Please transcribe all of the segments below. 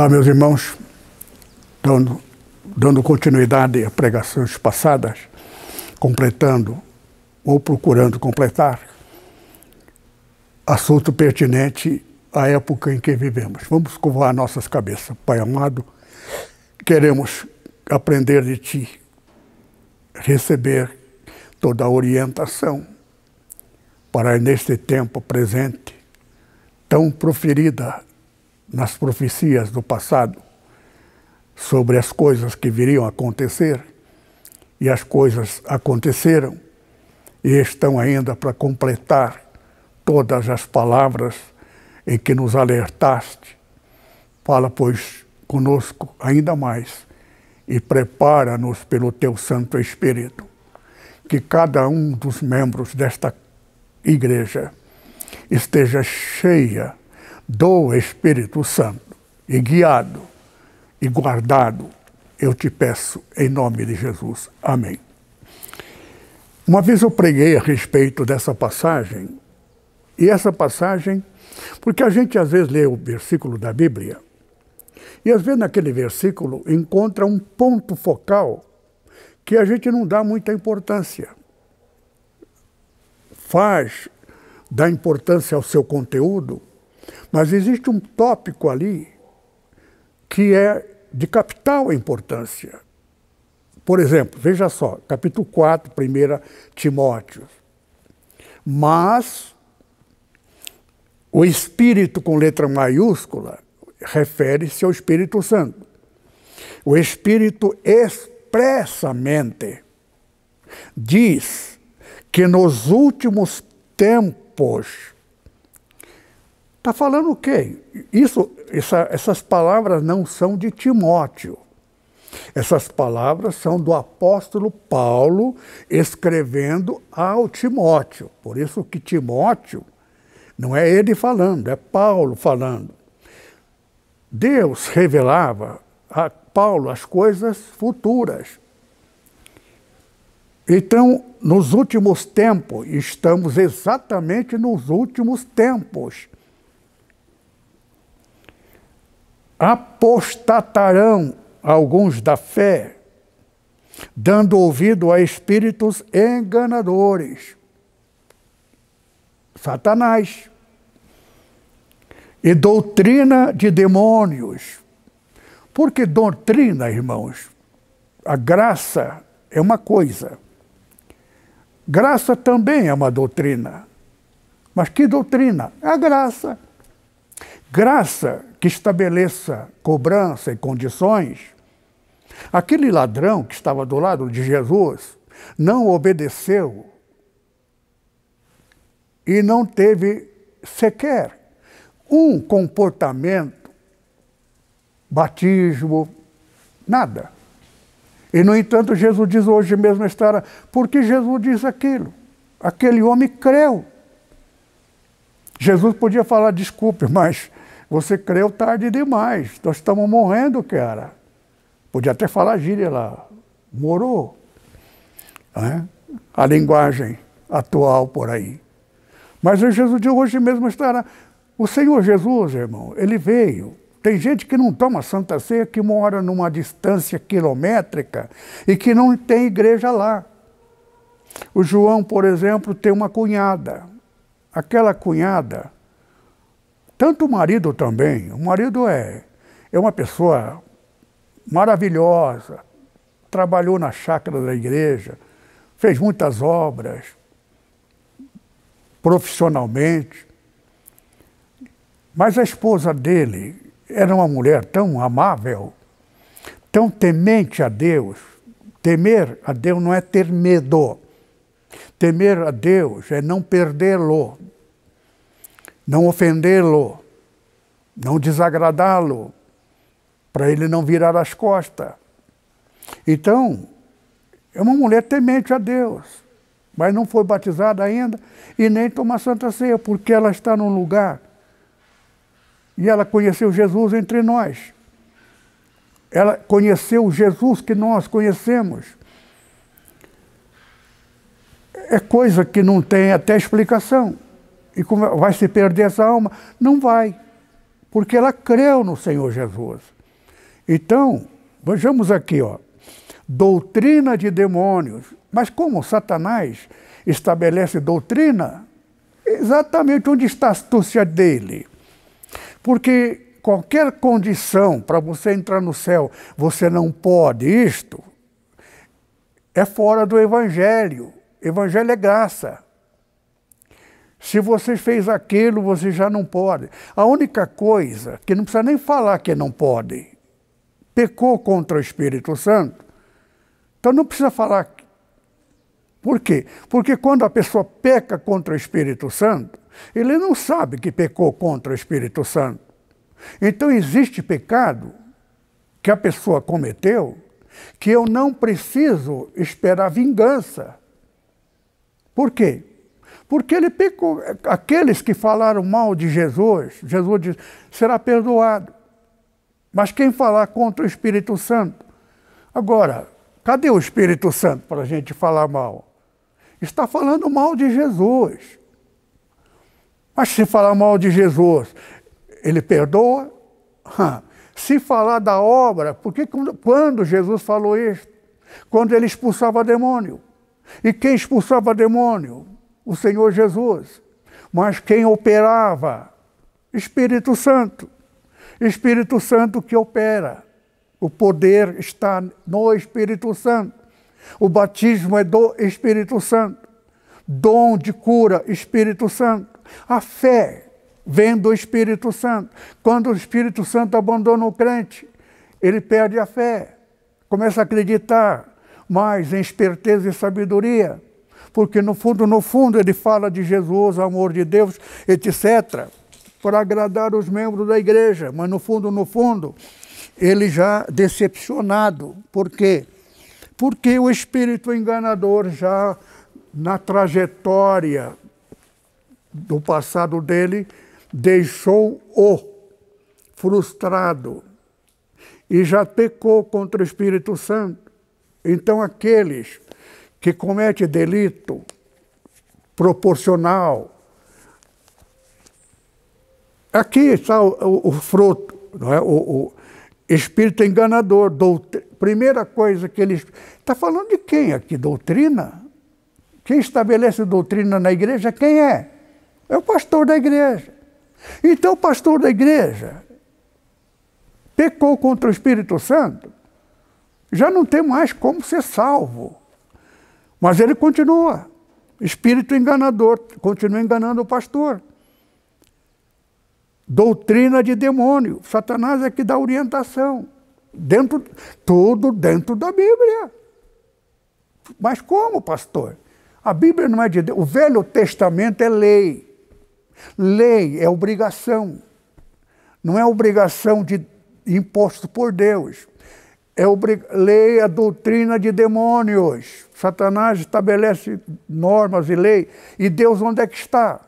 Olá, meus irmãos, dando, dando continuidade a pregações passadas, completando ou procurando completar assunto pertinente à época em que vivemos. Vamos covar nossas cabeças. Pai amado, queremos aprender de Ti, receber toda a orientação para neste tempo presente, tão proferida nas profecias do passado sobre as coisas que viriam a acontecer, e as coisas aconteceram e estão ainda para completar todas as palavras em que nos alertaste. Fala, pois, conosco ainda mais e prepara-nos pelo teu Santo Espírito, que cada um dos membros desta igreja esteja cheia do Espírito Santo e guiado e guardado, eu te peço em nome de Jesus. Amém. Uma vez eu preguei a respeito dessa passagem, e essa passagem, porque a gente às vezes lê o versículo da Bíblia, e às vezes naquele versículo encontra um ponto focal que a gente não dá muita importância. Faz, da importância ao seu conteúdo, mas existe um tópico ali que é de capital importância. Por exemplo, veja só, capítulo 4, 1 Timóteo. Mas o Espírito com letra maiúscula refere-se ao Espírito Santo. O Espírito expressamente diz que nos últimos tempos Está falando o quê? Isso, essa, essas palavras não são de Timóteo. Essas palavras são do apóstolo Paulo escrevendo ao Timóteo. Por isso que Timóteo não é ele falando, é Paulo falando. Deus revelava a Paulo as coisas futuras. Então, nos últimos tempos, estamos exatamente nos últimos tempos apostatarão alguns da fé, dando ouvido a espíritos enganadores. Satanás. E doutrina de demônios. Porque doutrina, irmãos, a graça é uma coisa. Graça também é uma doutrina. Mas que doutrina? A graça graça que estabeleça cobrança e condições, aquele ladrão que estava do lado de Jesus não obedeceu e não teve sequer um comportamento, batismo, nada. E, no entanto, Jesus diz hoje mesmo história porque Jesus diz aquilo. Aquele homem creu. Jesus podia falar, desculpe, mas você creu tarde demais. Nós estamos morrendo, cara. Podia até falar gíria lá. Morou. É? A linguagem atual por aí. Mas o Jesus de hoje mesmo estará. O Senhor Jesus, irmão, ele veio. Tem gente que não toma Santa Ceia, que mora numa distância quilométrica e que não tem igreja lá. O João, por exemplo, tem uma cunhada. Aquela cunhada tanto o marido também. O marido é, é uma pessoa maravilhosa, trabalhou na chácara da igreja, fez muitas obras profissionalmente. Mas a esposa dele era uma mulher tão amável, tão temente a Deus. Temer a Deus não é ter medo. Temer a Deus é não perdê-lo, não ofendê-lo, não desagradá-lo, para ele não virar as costas. Então, é uma mulher temente a Deus, mas não foi batizada ainda e nem toma Santa Ceia, porque ela está num lugar e ela conheceu Jesus entre nós. Ela conheceu o Jesus que nós conhecemos. É coisa que não tem até explicação. E como vai se perder essa alma? Não vai, porque ela creu no Senhor Jesus. Então, vejamos aqui, ó, doutrina de demônios. Mas como Satanás estabelece doutrina? Exatamente onde está a astúcia dele. Porque qualquer condição para você entrar no céu, você não pode isto, é fora do Evangelho. Evangelho é graça. Se você fez aquilo, você já não pode. A única coisa, que não precisa nem falar que não pode, pecou contra o Espírito Santo, então não precisa falar. Por quê? Porque quando a pessoa peca contra o Espírito Santo, ele não sabe que pecou contra o Espírito Santo. Então existe pecado que a pessoa cometeu que eu não preciso esperar vingança. Por quê? Porque ele pecou. Aqueles que falaram mal de Jesus, Jesus diz, será perdoado. Mas quem falar contra o Espírito Santo? Agora, cadê o Espírito Santo para a gente falar mal? Está falando mal de Jesus. Mas se falar mal de Jesus, ele perdoa? Se falar da obra, porque quando Jesus falou isso? Quando ele expulsava demônio. E quem expulsava demônio? o Senhor Jesus. Mas quem operava? Espírito Santo. Espírito Santo que opera. O poder está no Espírito Santo. O batismo é do Espírito Santo. Dom de cura, Espírito Santo. A fé vem do Espírito Santo. Quando o Espírito Santo abandona o crente, ele perde a fé, começa a acreditar mais em esperteza e sabedoria porque no fundo, no fundo, ele fala de Jesus, amor de Deus, etc., para agradar os membros da igreja, mas no fundo, no fundo, ele já decepcionado. Por quê? Porque o espírito enganador já na trajetória do passado dele deixou-o frustrado e já pecou contra o Espírito Santo. Então aqueles que comete delito proporcional. Aqui está o, o, o fruto, não é? o, o espírito enganador. Primeira coisa que ele. Está falando de quem aqui? Doutrina? Quem estabelece doutrina na igreja, quem é? É o pastor da igreja. Então, o pastor da igreja pecou contra o Espírito Santo, já não tem mais como ser salvo. Mas ele continua. Espírito enganador, continua enganando o pastor. Doutrina de demônio. Satanás é que dá orientação. Dentro, tudo dentro da Bíblia. Mas como, pastor? A Bíblia não é de Deus. O Velho Testamento é lei. Lei é obrigação. Não é obrigação de imposto por Deus. É obrig... lei a é doutrina de demônios. Satanás estabelece normas e lei. E Deus onde é que está?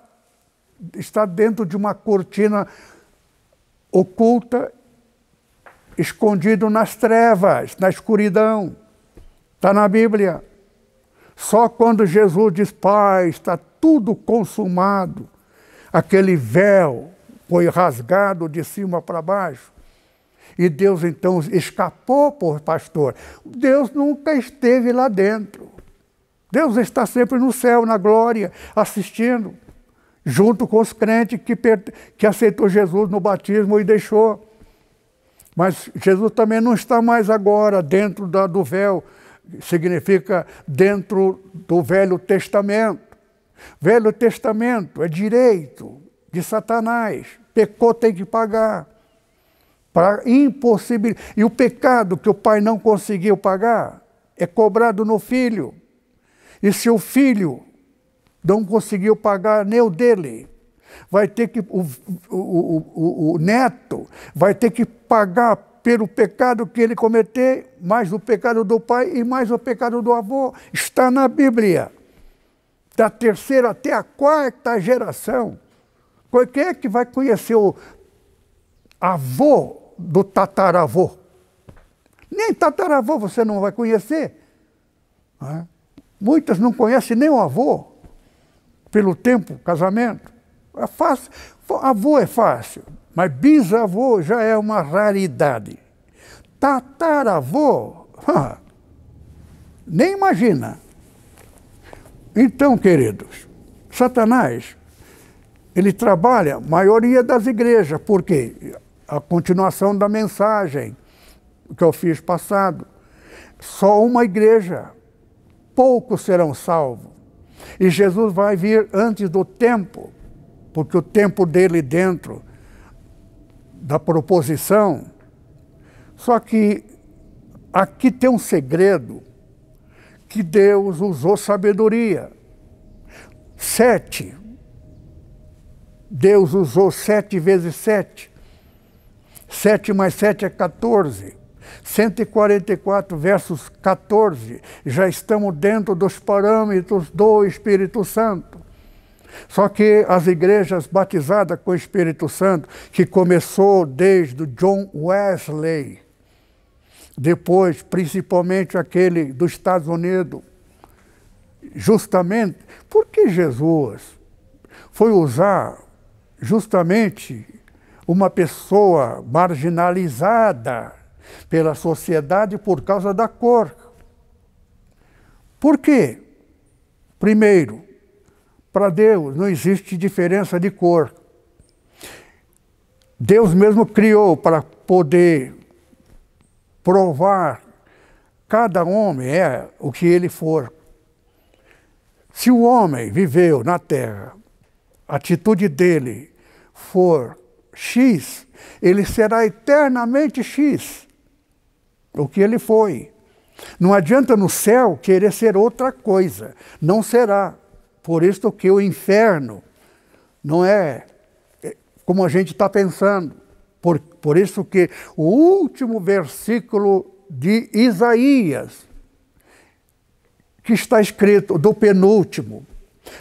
Está dentro de uma cortina oculta, escondido nas trevas, na escuridão. Está na Bíblia. Só quando Jesus diz, Pai, está tudo consumado, aquele véu foi rasgado de cima para baixo, e Deus então escapou por pastor. Deus nunca esteve lá dentro. Deus está sempre no céu, na glória, assistindo, junto com os crentes que, que aceitou Jesus no batismo e deixou. Mas Jesus também não está mais agora dentro da, do véu, significa dentro do Velho Testamento. Velho Testamento é direito de Satanás, pecou tem que pagar. Para impossibilitar. E o pecado que o pai não conseguiu pagar é cobrado no filho. E se o filho não conseguiu pagar nem o dele, vai ter que o, o, o, o neto vai ter que pagar pelo pecado que ele cometeu, mais o pecado do pai e mais o pecado do avô. Está na Bíblia. Da terceira até a quarta geração. Quem é que vai conhecer o avô do tataravô. Nem tataravô você não vai conhecer. Né? Muitas não conhecem nem o avô, pelo tempo, casamento. É fácil. Avô é fácil, mas bisavô já é uma raridade. Tataravô, nem imagina. Então, queridos, Satanás, ele trabalha a maioria das igrejas, porque a continuação da mensagem que eu fiz passado. Só uma igreja, poucos serão salvos. E Jesus vai vir antes do tempo, porque o tempo dele dentro da proposição. Só que aqui tem um segredo que Deus usou sabedoria. Sete. Deus usou sete vezes sete. 7 mais 7 é 14. 144 versos 14, já estamos dentro dos parâmetros do Espírito Santo. Só que as igrejas batizadas com o Espírito Santo, que começou desde John Wesley, depois, principalmente aquele dos Estados Unidos, justamente porque Jesus foi usar justamente uma pessoa marginalizada pela sociedade por causa da cor. Por quê? Primeiro, para Deus não existe diferença de cor. Deus mesmo criou para poder provar cada homem é o que ele for. Se o homem viveu na terra, a atitude dele for X, ele será eternamente X, o que ele foi. Não adianta no céu querer ser outra coisa, não será. Por isso que o inferno não é, é como a gente está pensando. Por, por isso que o último versículo de Isaías, que está escrito, do penúltimo,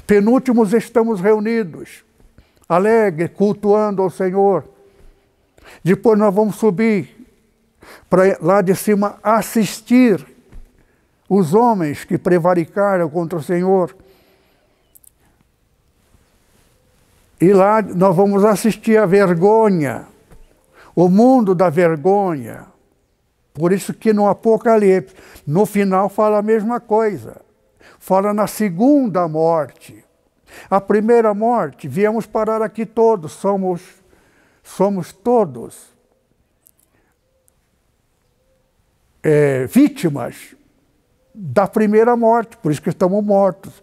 penúltimos estamos reunidos alegre, cultuando ao Senhor. Depois nós vamos subir para lá de cima assistir os homens que prevaricaram contra o Senhor. E lá nós vamos assistir a vergonha, o mundo da vergonha. Por isso que no Apocalipse, no final fala a mesma coisa. Fala na segunda morte. A primeira morte, viemos parar aqui todos, somos, somos todos é, vítimas da primeira morte, por isso que estamos mortos.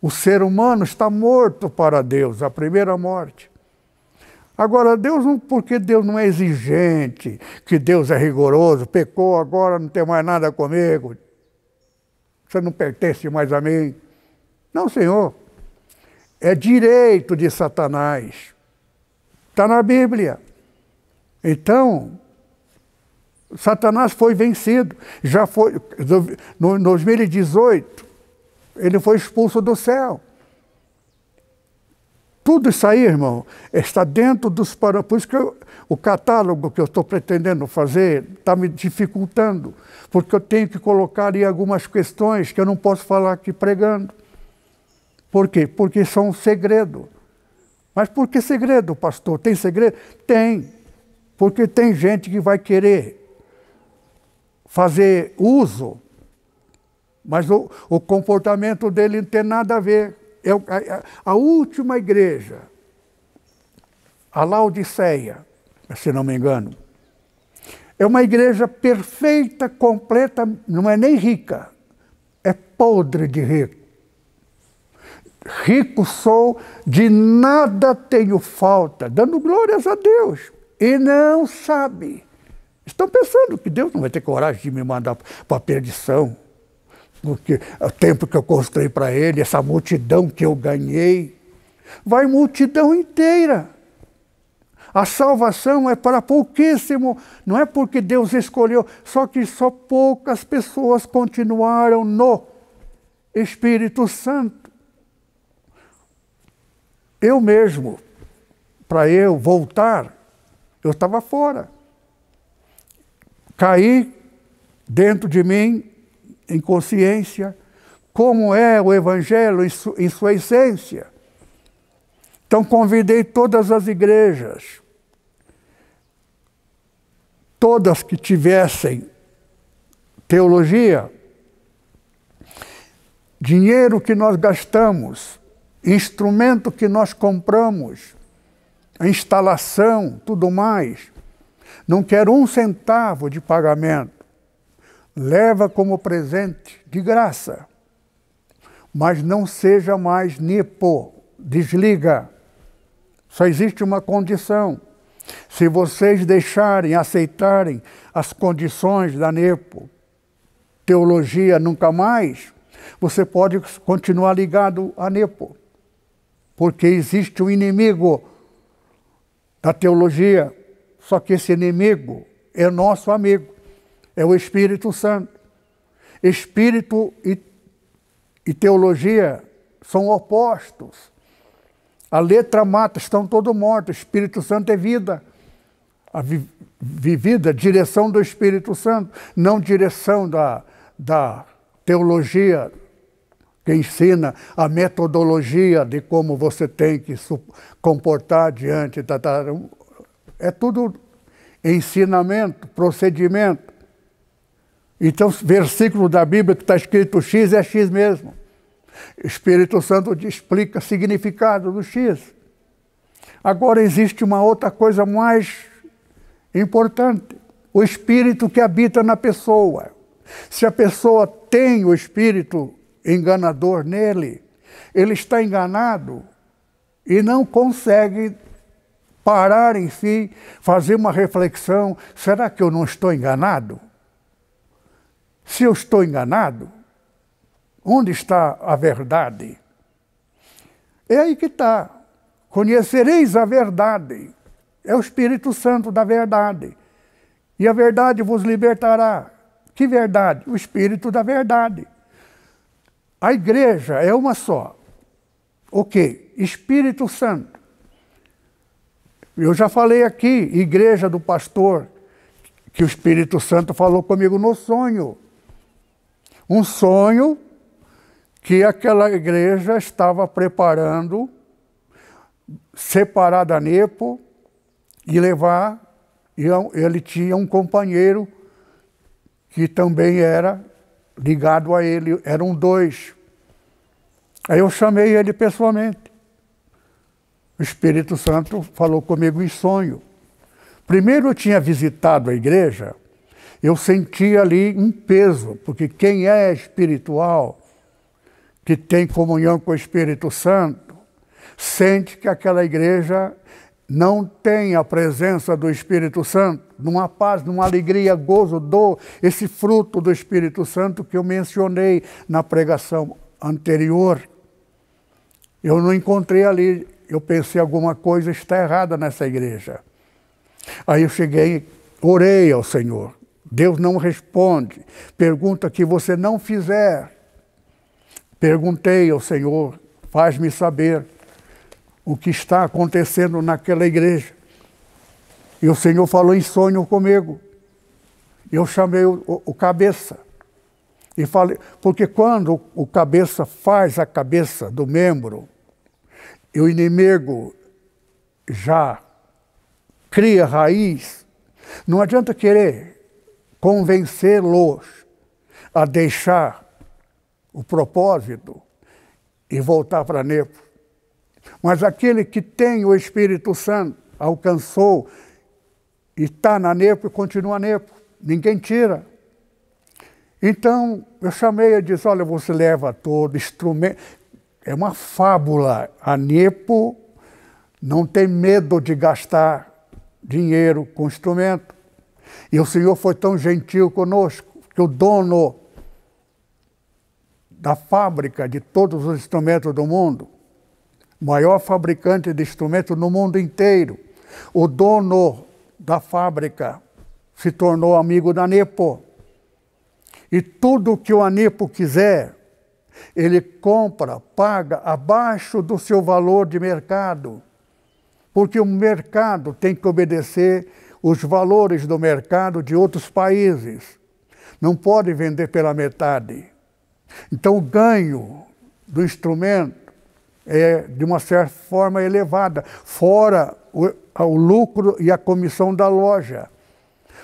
O ser humano está morto para Deus, a primeira morte. Agora, Deus não, porque Deus não é exigente, que Deus é rigoroso, pecou agora, não tem mais nada comigo, você não pertence mais a mim. Não, Senhor é direito de Satanás. Está na Bíblia. Então, Satanás foi vencido. Já foi no 2018, ele foi expulso do céu. Tudo isso aí, irmão, está dentro dos parâmetros. Por isso que eu, o catálogo que eu estou pretendendo fazer está me dificultando, porque eu tenho que colocar aí algumas questões que eu não posso falar aqui pregando. Por quê? Porque são segredo. Mas por que segredo, pastor? Tem segredo? Tem. Porque tem gente que vai querer fazer uso, mas o, o comportamento dele não tem nada a ver. É a, a última igreja, a Laodiceia, se não me engano, é uma igreja perfeita, completa, não é nem rica, é podre de rico rico sou, de nada tenho falta, dando glórias a Deus. E não sabe. Estão pensando que Deus não vai ter coragem de me mandar para a perdição, porque o tempo que eu construí para Ele, essa multidão que eu ganhei, vai multidão inteira. A salvação é para pouquíssimo, não é porque Deus escolheu, só que só poucas pessoas continuaram no Espírito Santo. Eu mesmo, para eu voltar, eu estava fora. Caí dentro de mim, em consciência, como é o Evangelho em, su em sua essência. Então convidei todas as igrejas, todas que tivessem teologia, dinheiro que nós gastamos instrumento que nós compramos, a instalação, tudo mais. Não quero um centavo de pagamento. Leva como presente, de graça. Mas não seja mais nipo, desliga. Só existe uma condição. Se vocês deixarem, aceitarem as condições da NEPO, teologia nunca mais, você pode continuar ligado à NEPO. Porque existe um inimigo da teologia, só que esse inimigo é nosso amigo, é o Espírito Santo. Espírito e, e teologia são opostos. A letra mata, estão todos mortos. Espírito Santo é vida. A vi, vivida, direção do Espírito Santo, não direção da, da teologia que ensina a metodologia de como você tem que se comportar diante é tudo ensinamento, procedimento. Então, versículo da Bíblia que está escrito X é X mesmo. Espírito Santo explica significado do X. Agora existe uma outra coisa mais importante: o espírito que habita na pessoa. Se a pessoa tem o espírito enganador nele. Ele está enganado e não consegue parar em si, fazer uma reflexão: será que eu não estou enganado? Se eu estou enganado, onde está a verdade? É aí que está. Conhecereis a verdade. É o Espírito Santo da verdade. E a verdade vos libertará. Que verdade? O Espírito da verdade. A igreja é uma só. Ok, Espírito Santo. Eu já falei aqui, igreja do pastor, que o Espírito Santo falou comigo no sonho. Um sonho que aquela igreja estava preparando separar da Nepo e levar. E é ele tinha um companheiro que também era ligado a ele, eram dois. Aí eu chamei ele pessoalmente. O Espírito Santo falou comigo em sonho. Primeiro eu tinha visitado a igreja, eu sentia ali um peso, porque quem é espiritual, que tem comunhão com o Espírito Santo, sente que aquela igreja não tem a presença do Espírito Santo, numa paz, numa alegria, gozo, dor, esse fruto do Espírito Santo que eu mencionei na pregação anterior, eu não encontrei ali. Eu pensei alguma coisa está errada nessa igreja. Aí eu cheguei, orei ao Senhor. Deus não responde. Pergunta que você não fizer. Perguntei ao Senhor, faz-me saber o que está acontecendo naquela igreja. E o Senhor falou em sonho comigo. Eu chamei o, o cabeça. E falei, porque quando o cabeça faz a cabeça do membro, e o inimigo já cria raiz, não adianta querer convencê-los a deixar o propósito e voltar para Nepo. Mas aquele que tem o Espírito Santo, alcançou, e está na Nepo e continua Nepo. Ninguém tira. Então, eu chamei e disse, olha, você leva todo instrumento. É uma fábula. A Nepo não tem medo de gastar dinheiro com instrumento. E o Senhor foi tão gentil conosco que o dono da fábrica de todos os instrumentos do mundo maior fabricante de instrumentos no mundo inteiro. O dono da fábrica se tornou amigo da Nepo. E tudo que o Anipo quiser, ele compra, paga abaixo do seu valor de mercado. Porque o mercado tem que obedecer os valores do mercado de outros países. Não pode vender pela metade. Então, o ganho do instrumento é, de uma certa forma elevada, fora o, o lucro e a comissão da loja.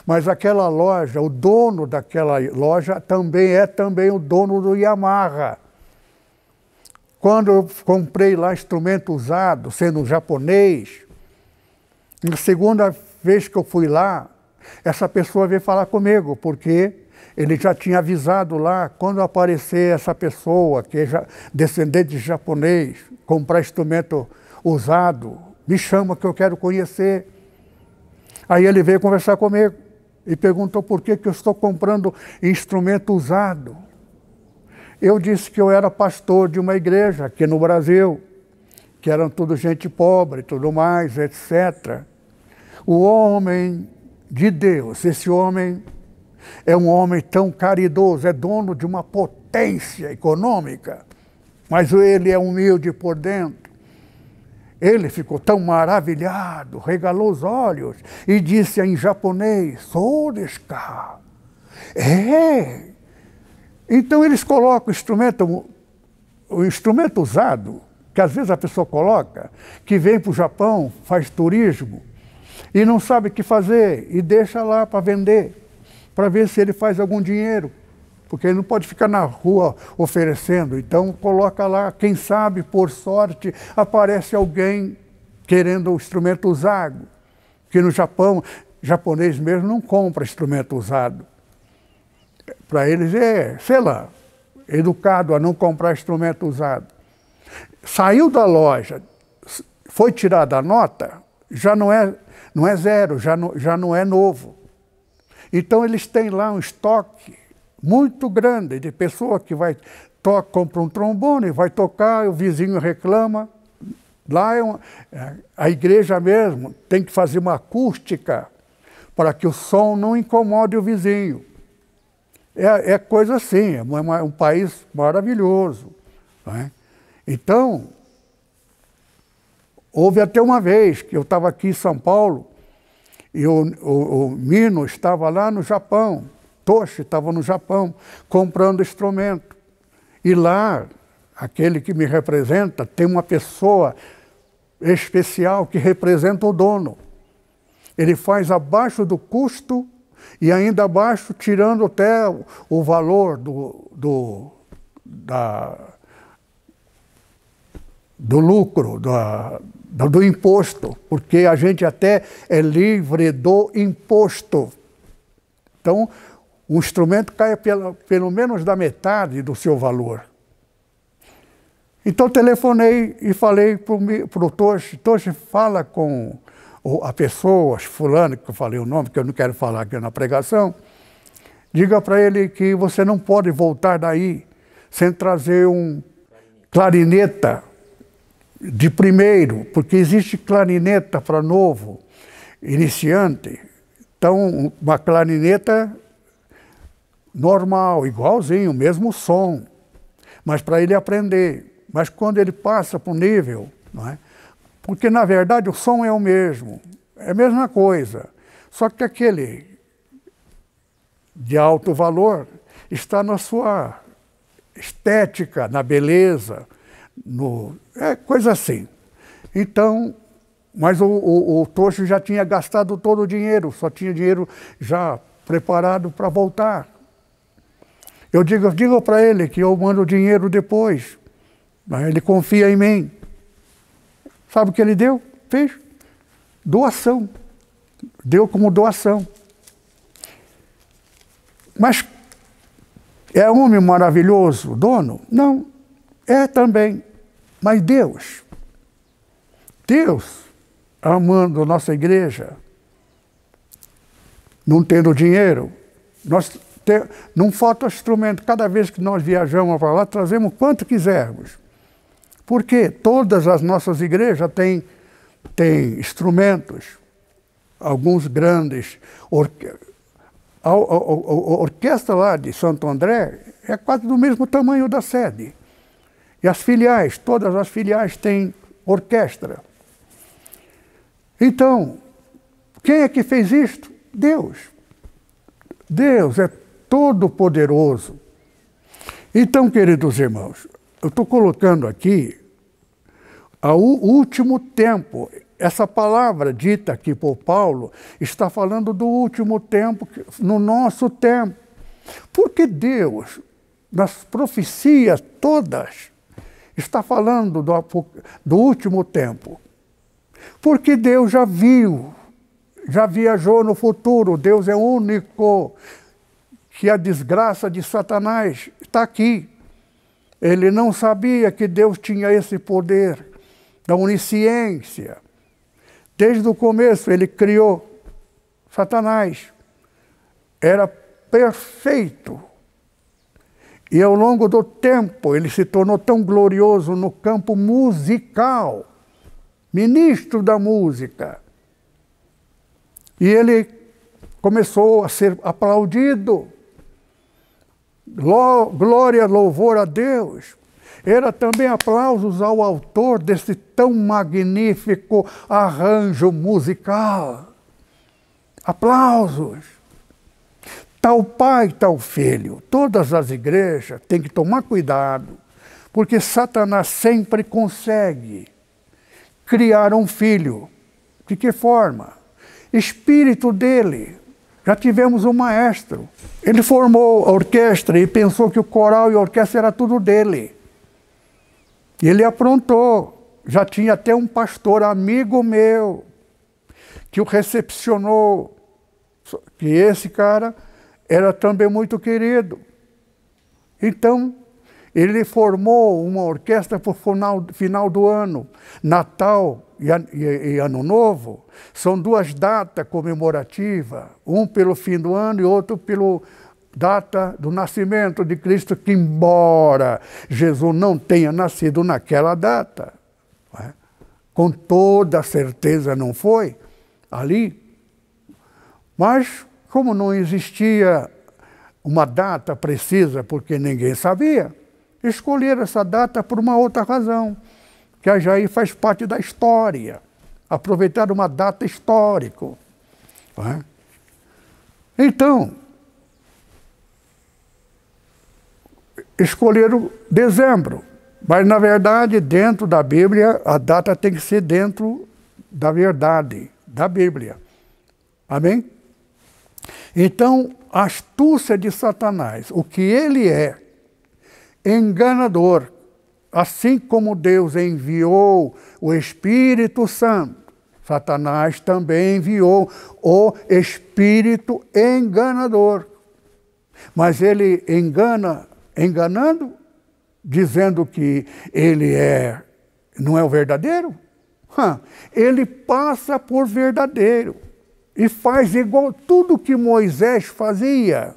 Mas aquela loja, o dono daquela loja também é também o dono do Yamaha. Quando eu comprei lá instrumento usado, sendo japonês, na segunda vez que eu fui lá, essa pessoa veio falar comigo, porque ele já tinha avisado lá, quando aparecer essa pessoa que é descendente de japonês, comprar instrumento usado, me chama que eu quero conhecer. Aí ele veio conversar comigo e perguntou por que, que eu estou comprando instrumento usado. Eu disse que eu era pastor de uma igreja aqui no Brasil, que eram tudo gente pobre, tudo mais, etc. O homem de Deus, esse homem é um homem tão caridoso, é dono de uma potência econômica, mas ele é humilde por dentro. Ele ficou tão maravilhado, regalou os olhos e disse em japonês: Sou desca. É. Então eles colocam o instrumento, o instrumento usado, que às vezes a pessoa coloca, que vem para o Japão, faz turismo e não sabe o que fazer e deixa lá para vender para ver se ele faz algum dinheiro, porque ele não pode ficar na rua oferecendo. Então coloca lá, quem sabe, por sorte, aparece alguém querendo o instrumento usado, que no Japão, japonês mesmo não compra instrumento usado. Para eles é, sei lá, educado a não comprar instrumento usado. Saiu da loja, foi tirada a nota, já não é, não é zero, já não, já não é novo. Então eles têm lá um estoque muito grande de pessoa que vai toca, compra um trombone, vai tocar, o vizinho reclama. Lá é uma, é, a igreja mesmo tem que fazer uma acústica para que o som não incomode o vizinho. É, é coisa assim, é um país maravilhoso. Né? Então, houve até uma vez que eu estava aqui em São Paulo e o, o, o Mino estava lá no Japão, Toshi estava no Japão, comprando instrumento. E lá, aquele que me representa, tem uma pessoa especial que representa o dono. Ele faz abaixo do custo e ainda abaixo, tirando até o valor do, do, da, do lucro, da, do imposto, porque a gente até é livre do imposto. Então, o instrumento cai pelo, pelo menos da metade do seu valor. Então telefonei e falei para o Toshi, Toshi, fala com a pessoa, fulano, que eu falei o nome, que eu não quero falar aqui na pregação, diga para ele que você não pode voltar daí sem trazer um clarineta de primeiro, porque existe clarineta para novo, iniciante. Então, uma clarineta normal, igualzinho, o mesmo som, mas para ele aprender. Mas quando ele passa para o nível, não é? porque na verdade o som é o mesmo, é a mesma coisa, só que aquele de alto valor está na sua estética, na beleza, no, é coisa assim. Então, mas o, o, o Tocho já tinha gastado todo o dinheiro, só tinha dinheiro já preparado para voltar. Eu digo, digo para ele que eu mando o dinheiro depois. Mas ele confia em mim. Sabe o que ele deu? Fez doação. Deu como doação. Mas é homem maravilhoso, dono? Não, é também. Mas Deus, Deus, amando a nossa igreja, não tendo dinheiro, nós te, não falta instrumento. Cada vez que nós viajamos para lá, trazemos quanto quisermos. Porque todas as nossas igrejas têm, têm instrumentos, alguns grandes. Orque a, a, a, a orquestra lá de Santo André é quase do mesmo tamanho da sede. E as filiais, todas as filiais têm orquestra. Então, quem é que fez isto? Deus. Deus é todo poderoso. Então, queridos irmãos, eu estou colocando aqui o último tempo. Essa palavra dita aqui por Paulo está falando do último tempo, no nosso tempo. Porque Deus, nas profecias todas, está falando do, do último tempo. Porque Deus já viu, já viajou no futuro, Deus é único, que a desgraça de Satanás está aqui. Ele não sabia que Deus tinha esse poder da onisciência. Desde o começo ele criou Satanás. Era perfeito e ao longo do tempo ele se tornou tão glorioso no campo musical, ministro da música. E ele começou a ser aplaudido. Glória, louvor a Deus. Era também aplausos ao autor desse tão magnífico arranjo musical. Aplausos tal pai, tal filho. Todas as igrejas têm que tomar cuidado, porque Satanás sempre consegue criar um filho. De que forma? Espírito dele. Já tivemos um maestro. Ele formou a orquestra e pensou que o coral e a orquestra era tudo dele. E ele aprontou. Já tinha até um pastor amigo meu que o recepcionou. Que esse cara era também muito querido. Então, ele formou uma orquestra para o final, final do ano. Natal e, e, e, Ano Novo são duas datas comemorativas, um pelo fim do ano e outro pela data do nascimento de Cristo, que embora Jesus não tenha nascido naquela data, é? com toda certeza não foi ali, mas como não existia uma data precisa, porque ninguém sabia, escolheram essa data por uma outra razão, que a Jair faz parte da história. Aproveitaram uma data histórica. É? Então, escolheram dezembro. Mas, na verdade, dentro da Bíblia, a data tem que ser dentro da verdade, da Bíblia. Amém? Então, a astúcia de Satanás, o que ele é, enganador, assim como Deus enviou o Espírito Santo, Satanás também enviou o Espírito enganador. Mas ele engana, enganando, dizendo que ele é, não é o verdadeiro? Ele passa por verdadeiro e faz igual tudo que Moisés fazia.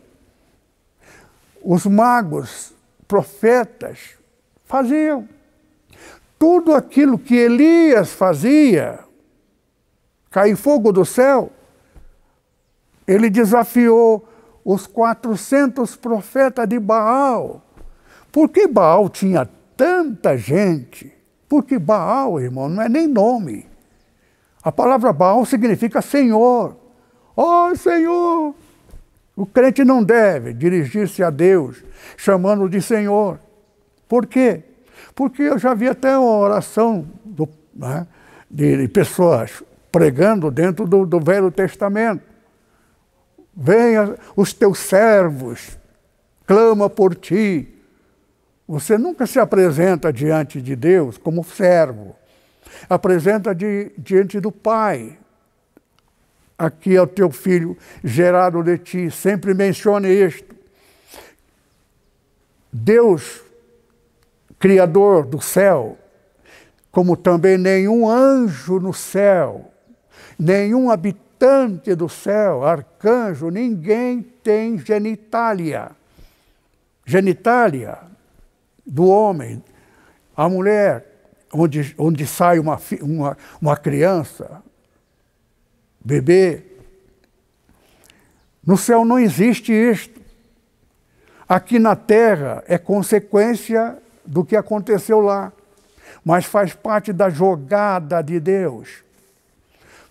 Os magos, profetas, faziam. Tudo aquilo que Elias fazia, cair fogo do céu, ele desafiou os 400 profetas de Baal. Por que Baal tinha tanta gente? Porque Baal, irmão, não é nem nome. A palavra Baal significa Senhor. Ó oh, Senhor! O crente não deve dirigir-se a Deus chamando de Senhor. Por quê? Porque eu já vi até uma oração do, né, de pessoas pregando dentro do, do Velho Testamento. Venha os teus servos, clama por ti. Você nunca se apresenta diante de Deus como servo. Apresenta de, diante do Pai. Aqui é o teu filho gerado de ti. Sempre mencione isto. Deus, Criador do céu, como também nenhum anjo no céu, nenhum habitante do céu, arcanjo, ninguém tem genitália. Genitália do homem, a mulher, onde, onde sai uma, uma, uma criança, bebê. No céu não existe isto. Aqui na terra é consequência do que aconteceu lá, mas faz parte da jogada de Deus.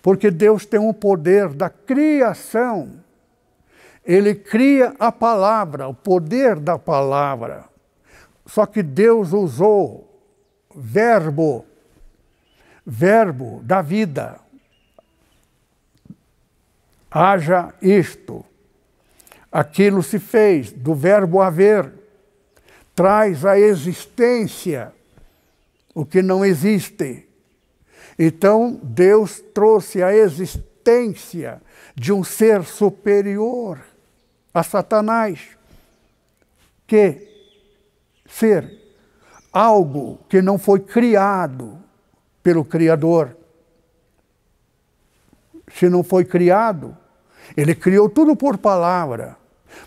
Porque Deus tem o poder da criação. Ele cria a palavra, o poder da palavra. Só que Deus usou verbo, verbo da vida. Haja isto. Aquilo se fez, do verbo haver. Traz a existência o que não existe. Então, Deus trouxe a existência de um ser superior a Satanás. Que ser algo que não foi criado pelo Criador. Se não foi criado, ele criou tudo por palavra,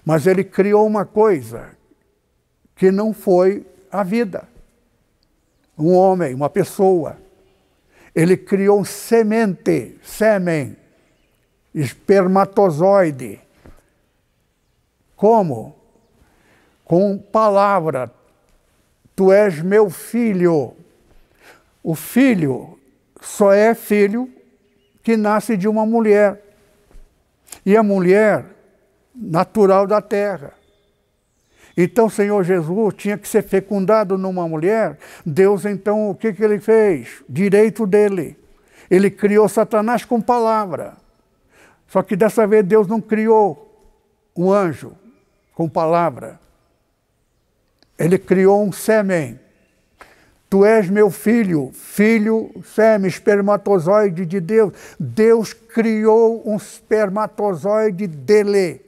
mas ele criou uma coisa que não foi a vida. Um homem, uma pessoa. Ele criou semente, sêmen, espermatozoide. Como? Com palavra, Tu és meu filho. O filho só é filho que nasce de uma mulher. E a mulher natural da terra. Então, Senhor Jesus tinha que ser fecundado numa mulher. Deus, então, o que, que ele fez? Direito dele. Ele criou Satanás com palavra. Só que dessa vez Deus não criou o anjo com palavra ele criou um sêmen. Tu és meu filho, filho, sêmen, espermatozoide de Deus. Deus criou um espermatozoide dele.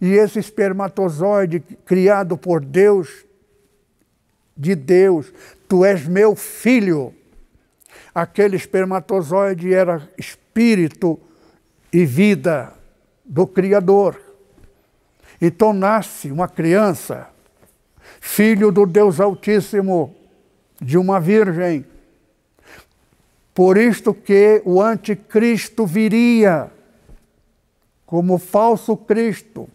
E esse espermatozoide criado por Deus, de Deus, tu és meu filho. Aquele espermatozoide era espírito e vida do Criador. Então nasce uma criança filho do Deus Altíssimo, de uma virgem. Por isto que o anticristo viria como falso Cristo,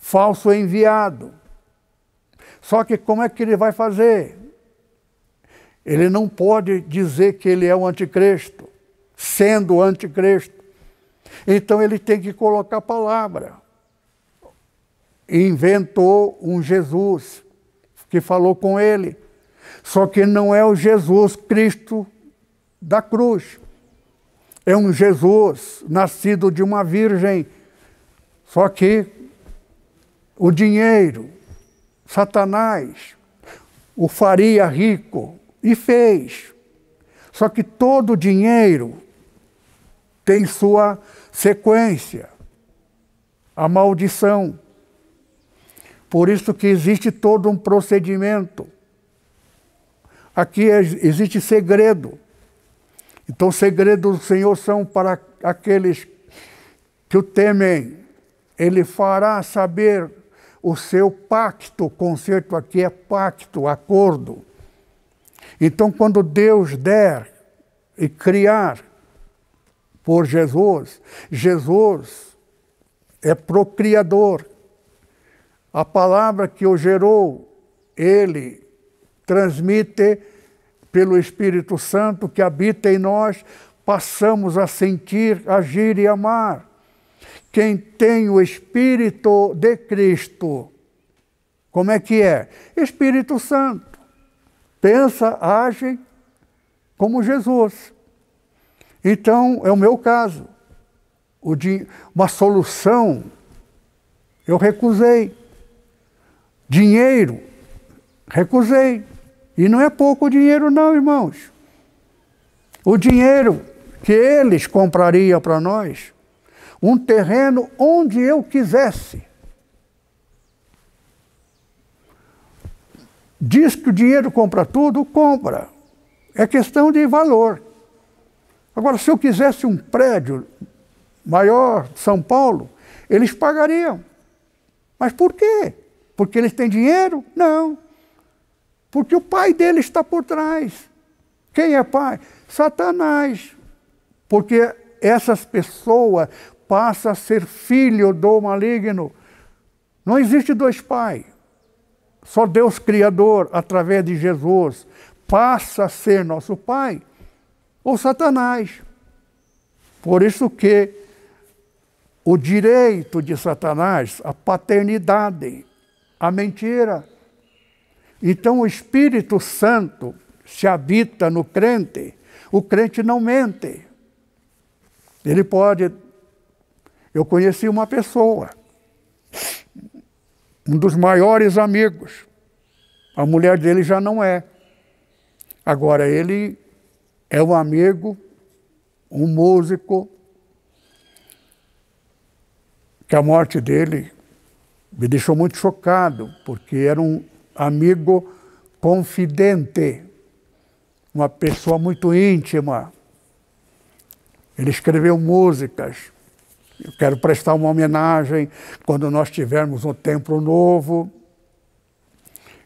falso enviado. Só que como é que ele vai fazer? Ele não pode dizer que ele é o anticristo, sendo o anticristo. Então ele tem que colocar a palavra. inventou um Jesus que falou com ele. Só que não é o Jesus Cristo da cruz. É um Jesus nascido de uma virgem. Só que o dinheiro, Satanás, o faria rico e fez. Só que todo dinheiro tem sua sequência, a maldição. Por isso que existe todo um procedimento. Aqui é, existe segredo. Então, segredos do Senhor são para aqueles que o temem. Ele fará saber o seu pacto. Concerto aqui é pacto, acordo. Então, quando Deus der e criar por Jesus, Jesus é procriador. A palavra que o gerou, ele transmite pelo Espírito Santo que habita em nós, passamos a sentir, agir e amar. Quem tem o Espírito de Cristo, como é que é? Espírito Santo. Pensa, age como Jesus. Então, é o meu caso. O de uma solução eu recusei. Dinheiro, recusei. E não é pouco dinheiro, não, irmãos. O dinheiro que eles comprariam para nós, um terreno onde eu quisesse. Diz que o dinheiro compra tudo, compra. É questão de valor. Agora, se eu quisesse um prédio maior de São Paulo, eles pagariam. Mas por quê? Porque eles têm dinheiro? Não. Porque o pai dele está por trás. Quem é pai? Satanás. Porque essas pessoas passam a ser filho do maligno. Não existe dois pais. Só Deus Criador, através de Jesus, passa a ser nosso pai ou Satanás. Por isso que o direito de Satanás, a paternidade, a mentira. Então o Espírito Santo se habita no crente, o crente não mente. Ele pode. Eu conheci uma pessoa, um dos maiores amigos. A mulher dele já não é. Agora ele é um amigo, um músico, que a morte dele me deixou muito chocado, porque era um amigo confidente, uma pessoa muito íntima. Ele escreveu músicas. Eu quero prestar uma homenagem quando nós tivermos um templo novo.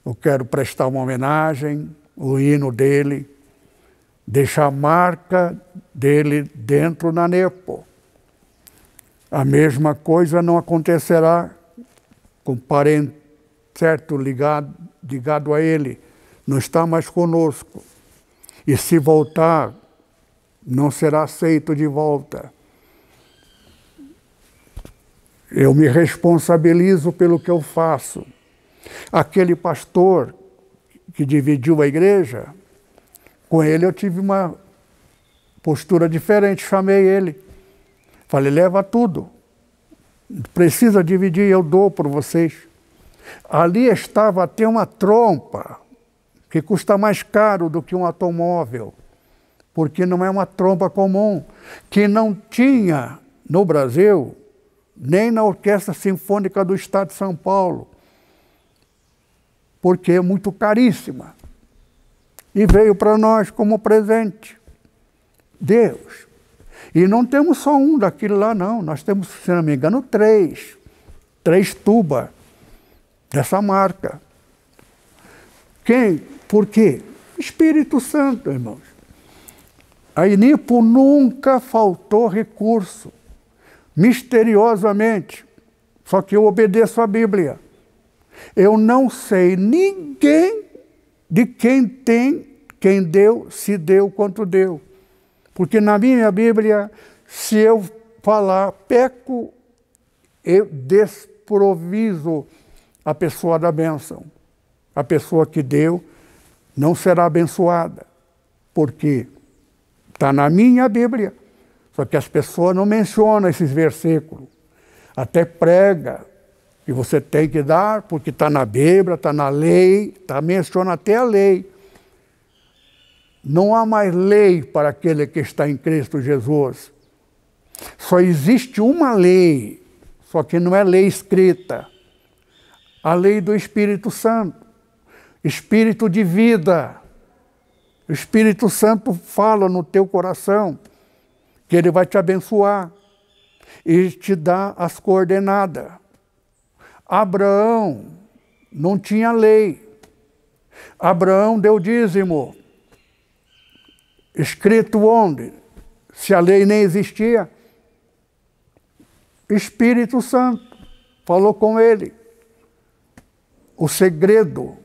Eu quero prestar uma homenagem, o hino dele, deixar a marca dele dentro na Nepo. A mesma coisa não acontecerá com parente certo ligado, ligado a ele, não está mais conosco. E se voltar, não será aceito de volta. Eu me responsabilizo pelo que eu faço. Aquele pastor que dividiu a igreja, com ele eu tive uma postura diferente, chamei ele. Falei, leva tudo precisa dividir, eu dou por vocês. Ali estava até uma trompa, que custa mais caro do que um automóvel, porque não é uma trompa comum, que não tinha no Brasil, nem na Orquestra Sinfônica do Estado de São Paulo, porque é muito caríssima. E veio para nós como presente. Deus. E não temos só um daquilo lá, não. Nós temos, se não me engano, três. Três tuba dessa marca. Quem? Por quê? Espírito Santo, irmãos. A Inipo nunca faltou recurso, misteriosamente. Só que eu obedeço à Bíblia. Eu não sei ninguém de quem tem, quem deu, se deu, quanto deu. Porque na minha Bíblia, se eu falar peco, eu desproviso a pessoa da bênção. A pessoa que deu não será abençoada, porque está na minha Bíblia. Só que as pessoas não mencionam esses versículos. Até prega que você tem que dar, porque está na Bíblia, está na lei, tá, menciona até a lei. Não há mais lei para aquele que está em Cristo Jesus. Só existe uma lei, só que não é lei escrita. A lei do Espírito Santo, Espírito de vida. O Espírito Santo fala no teu coração que ele vai te abençoar e te dá as coordenadas. Abraão não tinha lei. Abraão deu dízimo. Escrito onde? Se a lei nem existia. Espírito Santo falou com ele. O segredo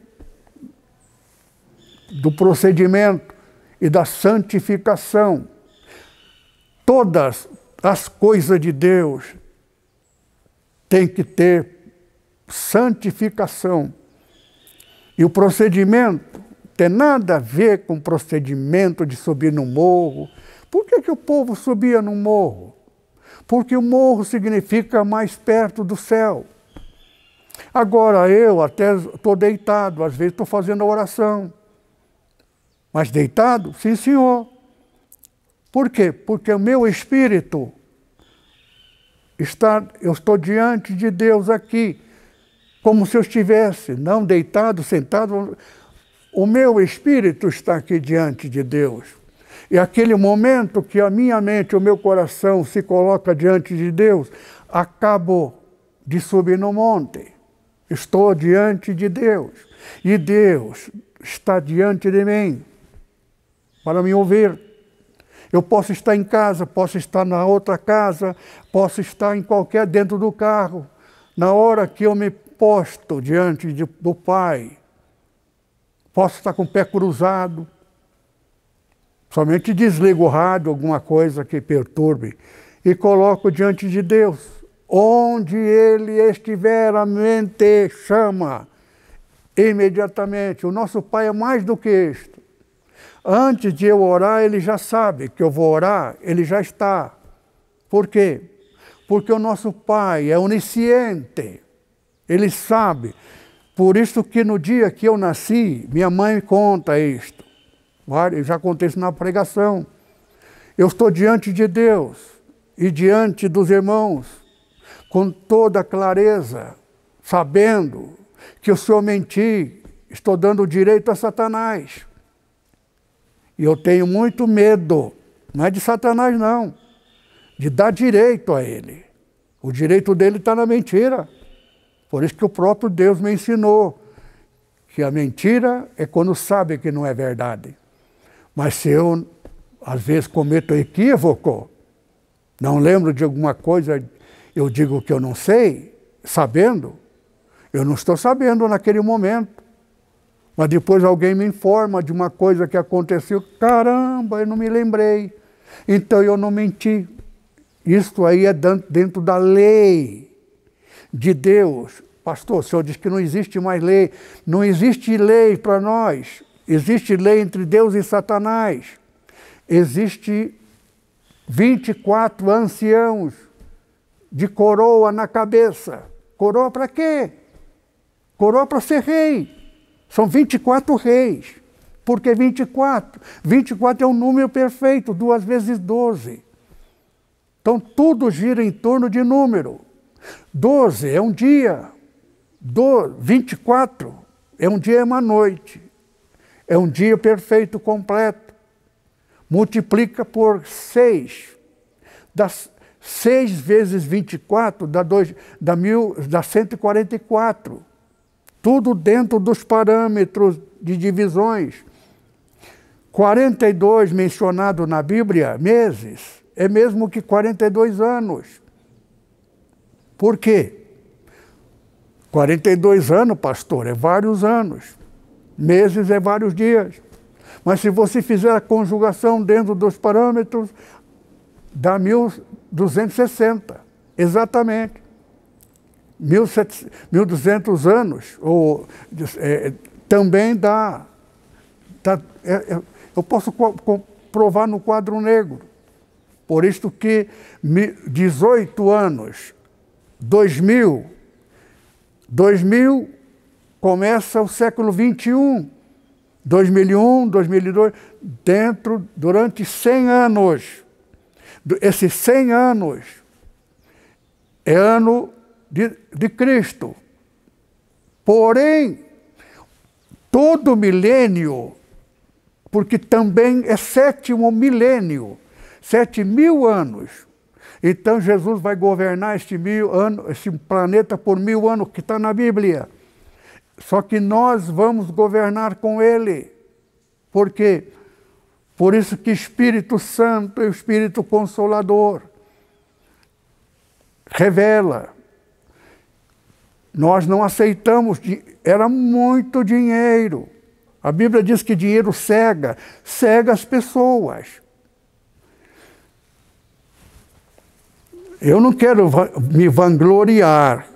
do procedimento e da santificação. Todas as coisas de Deus têm que ter santificação. E o procedimento tem nada a ver com procedimento de subir no morro. Por que, que o povo subia no morro? Porque o morro significa mais perto do céu. Agora eu até estou deitado, às vezes estou fazendo a oração. Mas deitado? Sim, senhor. Por quê? Porque o meu espírito está, eu estou diante de Deus aqui, como se eu estivesse, não deitado, sentado, o meu espírito está aqui diante de Deus. E aquele momento que a minha mente, o meu coração se coloca diante de Deus, acabo de subir no monte. Estou diante de Deus. E Deus está diante de mim para me ouvir. Eu posso estar em casa, posso estar na outra casa, posso estar em qualquer dentro do carro. Na hora que eu me posto diante de, do Pai, Posso estar com o pé cruzado. Somente desligo o rádio, alguma coisa que perturbe, e coloco diante de Deus. Onde ele estiver, a mente chama imediatamente. O nosso Pai é mais do que isto. Antes de eu orar, ele já sabe que eu vou orar, ele já está. Por quê? Porque o nosso Pai é onisciente. Ele sabe por isso que no dia que eu nasci, minha mãe conta isto. já contei isso na pregação. Eu estou diante de Deus e diante dos irmãos, com toda clareza, sabendo que o Senhor mentir, estou dando direito a Satanás. E eu tenho muito medo, não é de Satanás, não, de dar direito a ele. O direito dele está na mentira. Por isso que o próprio Deus me ensinou que a mentira é quando sabe que não é verdade. Mas se eu, às vezes, cometo equívoco, não lembro de alguma coisa, eu digo que eu não sei, sabendo, eu não estou sabendo naquele momento. Mas depois alguém me informa de uma coisa que aconteceu, caramba, eu não me lembrei. Então eu não menti. Isto aí é dentro da lei de Deus. Pastor, o senhor diz que não existe mais lei. Não existe lei para nós. Existe lei entre Deus e Satanás. Existe 24 anciãos de coroa na cabeça. Coroa para quê? Coroa para ser rei. São 24 reis. Por que 24? 24 é um número perfeito, duas vezes 12. Então tudo gira em torno de número. Doze é um dia. Do, 24 é um dia e é uma noite. É um dia perfeito, completo. Multiplica por seis. Das, 6 vezes 24 dá, dois, dá, mil, dá 144. Tudo dentro dos parâmetros de divisões. 42 mencionado na Bíblia, meses, é mesmo que 42 anos. Por quê? 42 anos, pastor, é vários anos. Meses é vários dias. Mas se você fizer a conjugação dentro dos parâmetros, dá 1260, exatamente. 1200 anos, ou, é, também dá. dá tá, é, é, eu posso provar no quadro negro. Por isto que 18 anos 2000. 2000 começa o século 21. 2001, 2002, dentro, durante 100 anos. Esses 100 anos é ano de, de Cristo. Porém, todo milênio, porque também é sétimo milênio, sete mil anos. Então Jesus vai governar este, mil ano, este planeta por mil anos, que está na Bíblia. Só que nós vamos governar com ele. Por quê? Por isso que Espírito Santo e o Espírito Consolador revela. Nós não aceitamos, era muito dinheiro. A Bíblia diz que dinheiro cega, cega as pessoas. Eu não quero me vangloriar,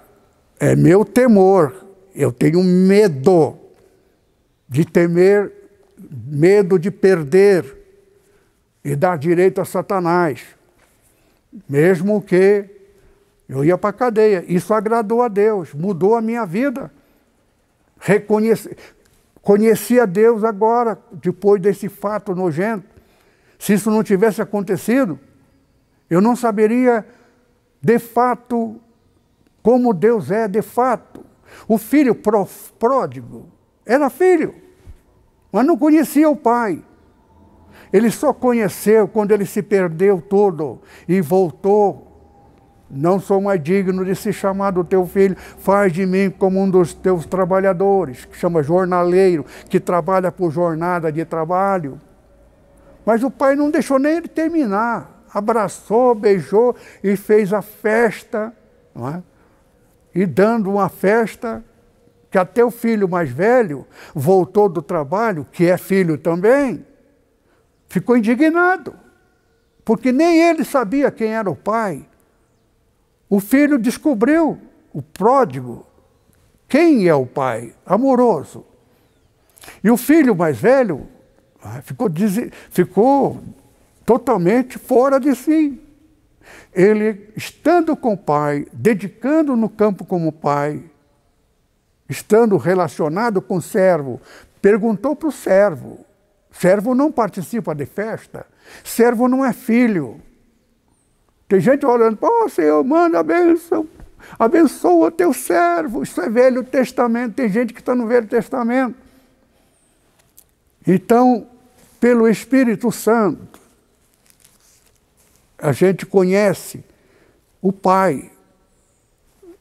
é meu temor, eu tenho medo de temer, medo de perder e dar direito a Satanás, mesmo que eu ia para a cadeia. Isso agradou a Deus, mudou a minha vida. Reconheci, conheci a Deus agora, depois desse fato nojento. Se isso não tivesse acontecido, eu não saberia de fato, como Deus é de fato. O filho pródigo era filho, mas não conhecia o pai. Ele só conheceu quando ele se perdeu todo e voltou. Não sou mais digno de se chamar do teu filho, faz de mim como um dos teus trabalhadores, que chama jornaleiro, que trabalha por jornada de trabalho. Mas o pai não deixou nem ele terminar abraçou, beijou e fez a festa, não é? E dando uma festa que até o filho mais velho voltou do trabalho, que é filho também, ficou indignado, porque nem ele sabia quem era o pai. O filho descobriu, o pródigo, quem é o pai, amoroso. E o filho mais velho é? ficou, ficou totalmente fora de si. Ele, estando com o Pai, dedicando no campo como Pai, estando relacionado com o servo, perguntou para o servo: servo não participa de festa, servo não é filho. Tem gente olhando, oh Senhor, manda a bênção, abençoa teu servo. Isso é Velho Testamento, tem gente que está no Velho Testamento. Então, pelo Espírito Santo, a gente conhece o Pai,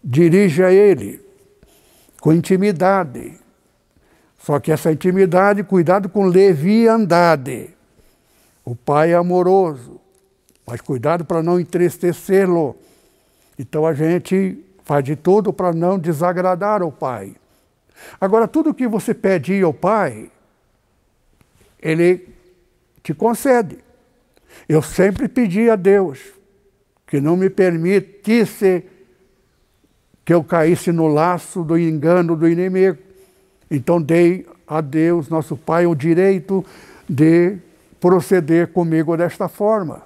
dirige a Ele com intimidade. Só que essa intimidade, cuidado com leviandade. O Pai é amoroso, mas cuidado para não entristecê-lo. Então a gente faz de tudo para não desagradar ao Pai. Agora, tudo que você pedir ao Pai, Ele te concede. Eu sempre pedi a Deus que não me permitisse que eu caísse no laço do engano do inimigo. Então dei a Deus, nosso Pai, o direito de proceder comigo desta forma.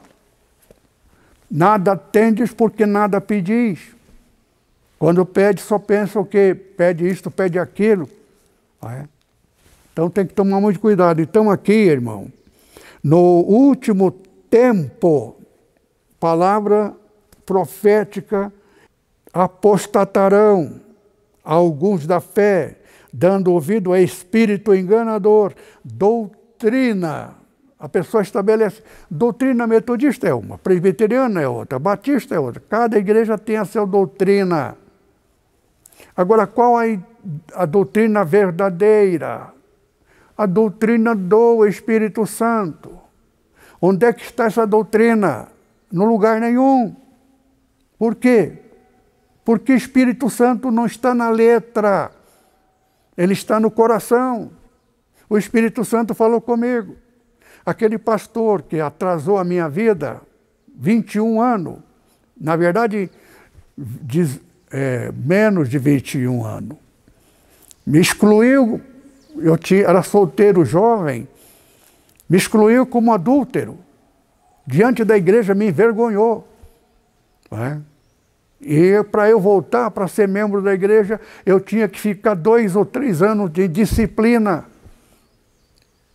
Nada tendes porque nada pedis. Quando pede, só pensa o quê? Pede isto, pede aquilo. Ah, é? Então tem que tomar muito cuidado. Então aqui, irmão, no último tempo, palavra profética, apostatarão alguns da fé, dando ouvido a espírito enganador, doutrina. A pessoa estabelece. Doutrina metodista é uma, presbiteriana é outra, batista é outra. Cada igreja tem a sua doutrina. Agora, qual é a doutrina verdadeira? A doutrina do Espírito Santo. Onde é que está essa doutrina? No lugar nenhum. Por quê? Porque o Espírito Santo não está na letra, ele está no coração. O Espírito Santo falou comigo. Aquele pastor que atrasou a minha vida 21 anos, na verdade, diz, é, menos de 21 anos, me excluiu. Eu tinha, era solteiro jovem, me excluiu como adúltero. Diante da igreja me envergonhou. É? E para eu voltar para ser membro da igreja, eu tinha que ficar dois ou três anos de disciplina.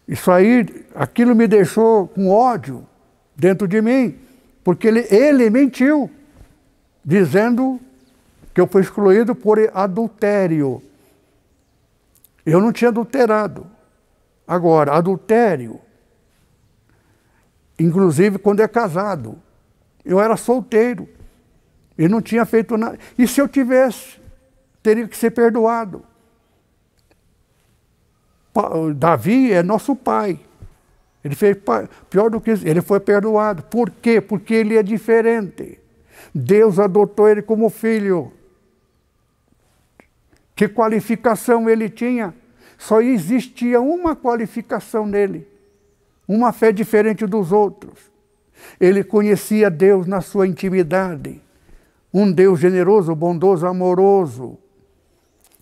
Isso aí, aquilo me deixou com ódio dentro de mim, porque ele, ele mentiu, dizendo que eu fui excluído por adultério. Eu não tinha adulterado. Agora, adultério inclusive quando é casado. Eu era solteiro. e não tinha feito nada. E se eu tivesse, teria que ser perdoado. Davi é nosso pai. Ele fez pior do que isso, ele foi perdoado. Por quê? Porque ele é diferente. Deus adotou ele como filho. Que qualificação ele tinha? Só existia uma qualificação nele: uma fé diferente dos outros. Ele conhecia Deus na sua intimidade, um Deus generoso, bondoso, amoroso.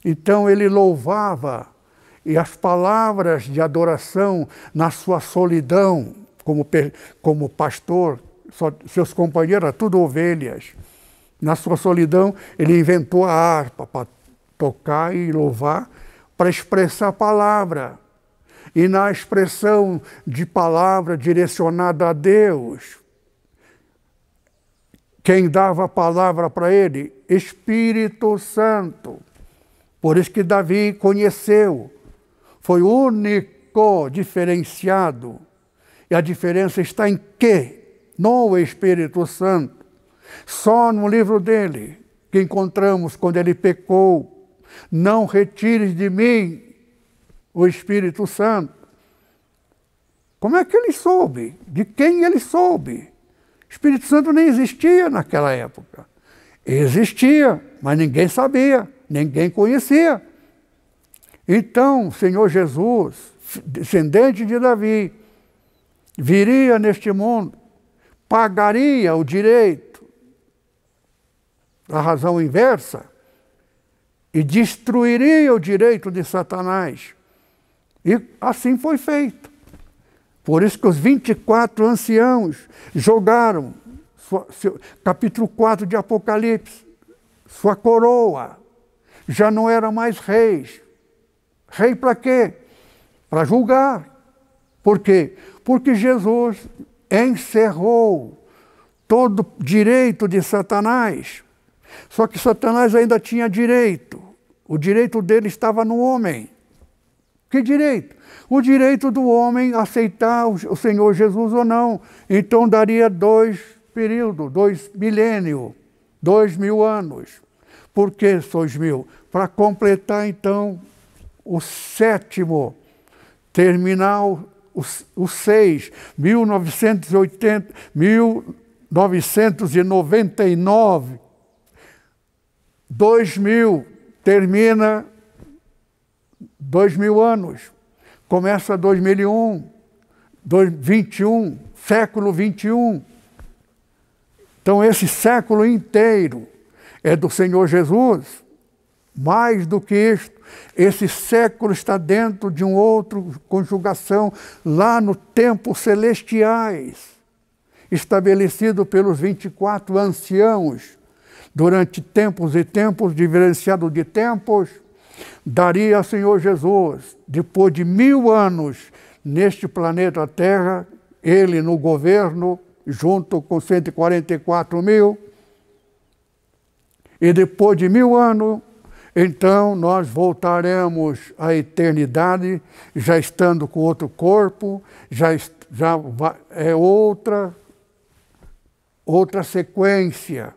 Então ele louvava e as palavras de adoração na sua solidão, como, como pastor, só, seus companheiros eram tudo ovelhas. Na sua solidão, ele inventou a harpa para tocar e louvar, para expressar a palavra e na expressão de palavra direcionada a Deus. Quem dava a palavra para ele? Espírito Santo. Por isso que Davi conheceu, foi único, diferenciado. E a diferença está em quê? No Espírito Santo. Só no livro dele que encontramos quando ele pecou. Não retires de mim o Espírito Santo. Como é que ele soube? De quem ele soube? O Espírito Santo nem existia naquela época. Existia, mas ninguém sabia, ninguém conhecia. Então, Senhor Jesus, descendente de Davi, viria neste mundo, pagaria o direito da razão inversa e destruiria o direito de Satanás e assim foi feito. Por isso que os 24 anciãos jogaram, sua, seu, capítulo 4 de Apocalipse, sua coroa. Já não era mais reis. Rei para quê? Para julgar. Por quê? Porque Jesus encerrou todo direito de Satanás. Só que Satanás ainda tinha direito. O direito dele estava no homem. Que direito? O direito do homem aceitar o Senhor Jesus ou não. Então daria dois períodos, dois milênios, dois mil anos. Por que sois mil? Para completar então o sétimo, terminal o seis, 1980, 1999, 2000, termina dois mil anos, começa 2001, 21, século 21. Então, esse século inteiro é do Senhor Jesus. Mais do que isto, esse século está dentro de um outro conjugação lá no tempo celestiais, estabelecido pelos 24 anciãos, durante tempos e tempos, diferenciado de tempos daria, Senhor Jesus, depois de mil anos neste planeta Terra, ele no governo, junto com 144 mil, e depois de mil anos, então nós voltaremos à eternidade, já estando com outro corpo, já, já é outra, outra sequência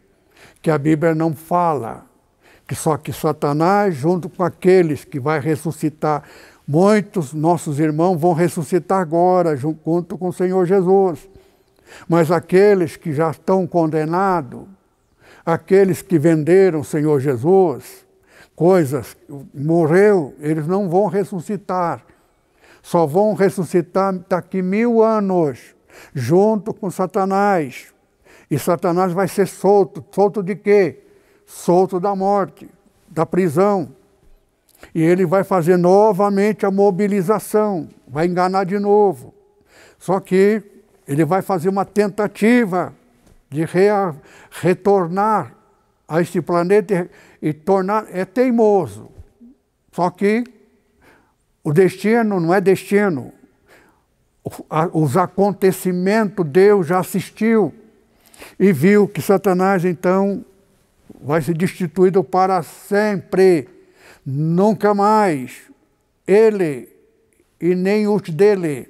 que a Bíblia não fala que só que Satanás, junto com aqueles que vai ressuscitar, muitos nossos irmãos vão ressuscitar agora, junto com o Senhor Jesus. Mas aqueles que já estão condenados, aqueles que venderam o Senhor Jesus, coisas, morreu, eles não vão ressuscitar. Só vão ressuscitar daqui mil anos, junto com Satanás. E Satanás vai ser solto. Solto de quê? solto da morte, da prisão. E ele vai fazer novamente a mobilização, vai enganar de novo. Só que ele vai fazer uma tentativa de retornar a este planeta e, e tornar. É teimoso. Só que o destino não é destino. Os acontecimentos Deus já assistiu e viu que Satanás então vai ser destituído para sempre, nunca mais ele e nem os dele,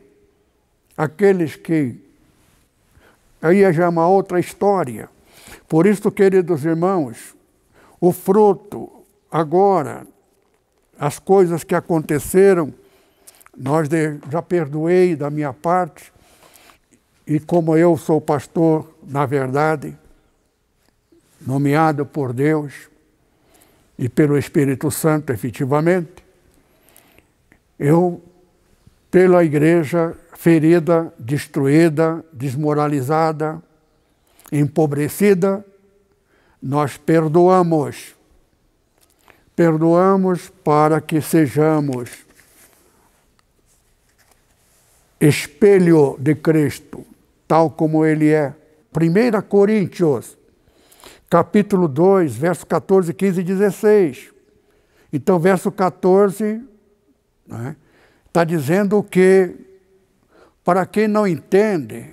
aqueles que. Aí é já uma outra história. Por isso, queridos irmãos, o fruto, agora, as coisas que aconteceram, nós de, já perdoei da minha parte, e como eu sou pastor, na verdade, nomeado por Deus e pelo Espírito Santo, efetivamente, eu, pela igreja ferida, destruída, desmoralizada, empobrecida, nós perdoamos. Perdoamos para que sejamos espelho de Cristo, tal como ele é. 1 Coríntios capítulo 2, verso 14, 15 e 16. Então, verso 14 está né, dizendo que para quem não entende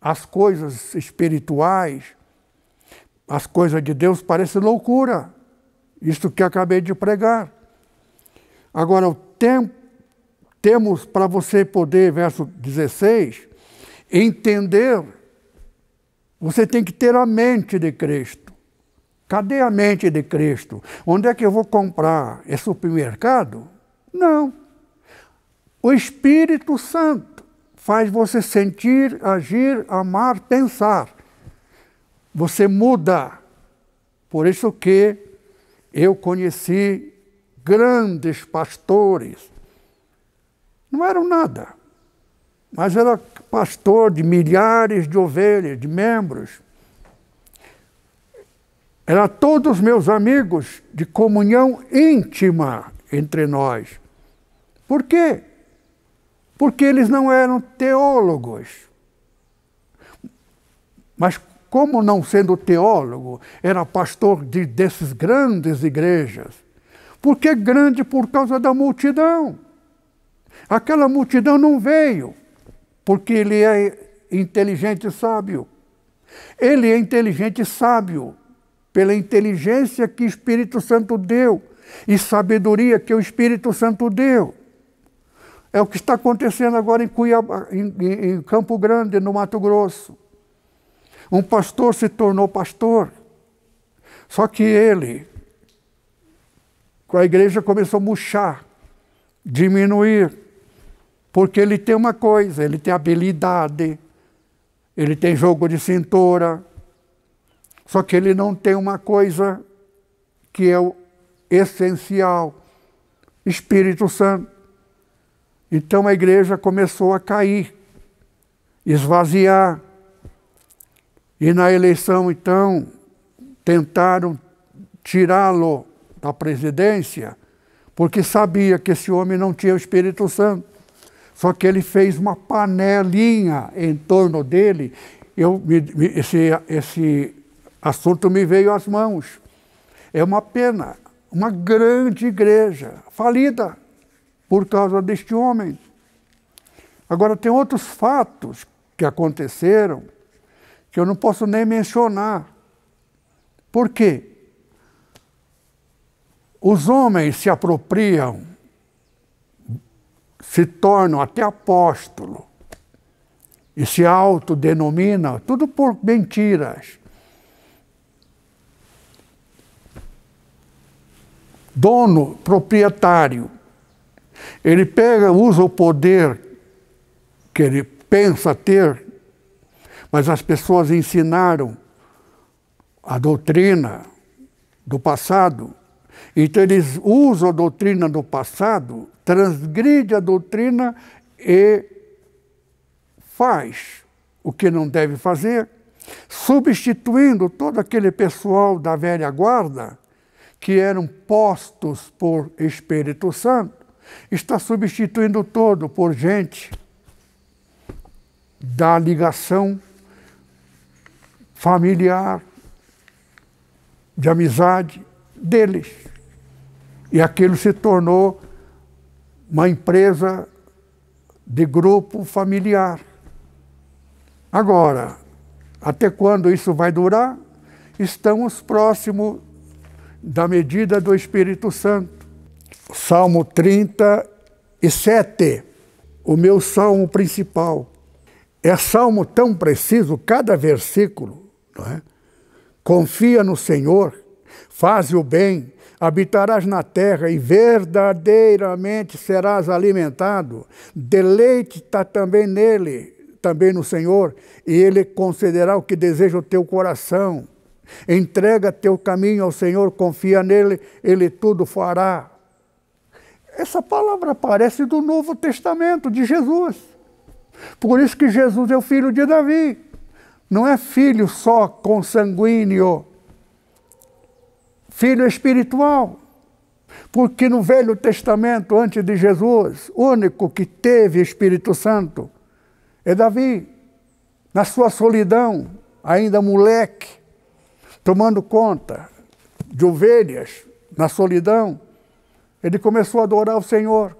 as coisas espirituais, as coisas de Deus parece loucura. Isto que acabei de pregar. Agora, o tempo temos para você poder, verso 16, entender, você tem que ter a mente de Cristo. Cadê a mente de Cristo? Onde é que eu vou comprar? É supermercado? Não. O Espírito Santo faz você sentir, agir, amar, pensar. Você muda. Por isso que eu conheci grandes pastores. Não eram nada, mas era pastor de milhares de ovelhas, de membros eram todos meus amigos de comunhão íntima entre nós. Por quê? Porque eles não eram teólogos. Mas como não sendo teólogo, era pastor de dessas grandes igrejas. Porque grande por causa da multidão. Aquela multidão não veio, porque ele é inteligente e sábio. Ele é inteligente e sábio, pela inteligência que o Espírito Santo deu e sabedoria que o Espírito Santo deu. É o que está acontecendo agora em, Cuiabá, em, em Campo Grande, no Mato Grosso. Um pastor se tornou pastor, só que ele, com a igreja, começou a murchar, diminuir, porque ele tem uma coisa: ele tem habilidade, ele tem jogo de cintura, só que ele não tem uma coisa que é o essencial: Espírito Santo. Então a igreja começou a cair, esvaziar. E na eleição, então, tentaram tirá-lo da presidência, porque sabia que esse homem não tinha o Espírito Santo. Só que ele fez uma panelinha em torno dele. Eu, esse, esse assunto me veio às mãos. É uma pena, uma grande igreja falida por causa deste homem. Agora, tem outros fatos que aconteceram que eu não posso nem mencionar. Por quê? Os homens se apropriam, se tornam até apóstolo e se autodenominam, tudo por mentiras. dono, proprietário. Ele pega, usa o poder que ele pensa ter, mas as pessoas ensinaram a doutrina do passado. Então eles usam a doutrina do passado, transgride a doutrina e faz o que não deve fazer, substituindo todo aquele pessoal da velha guarda que eram postos por Espírito Santo, está substituindo todo por gente da ligação familiar, de amizade deles. E aquilo se tornou uma empresa de grupo familiar. Agora, até quando isso vai durar? Estamos próximos da medida do Espírito Santo. Salmo 37, o meu salmo principal. É salmo tão preciso, cada versículo. Não é? Confia no Senhor, faz o bem, habitarás na terra e verdadeiramente serás alimentado. deleite está também nele, também no Senhor, e ele concederá o que deseja o teu coração. Entrega teu caminho ao Senhor, confia nele, ele tudo fará. Essa palavra aparece do Novo Testamento, de Jesus. Por isso que Jesus é o filho de Davi. Não é filho só consanguíneo, filho espiritual. Porque no Velho Testamento, antes de Jesus, o único que teve Espírito Santo é Davi. Na sua solidão, ainda moleque, tomando conta de ovelhas na solidão, ele começou a adorar o Senhor.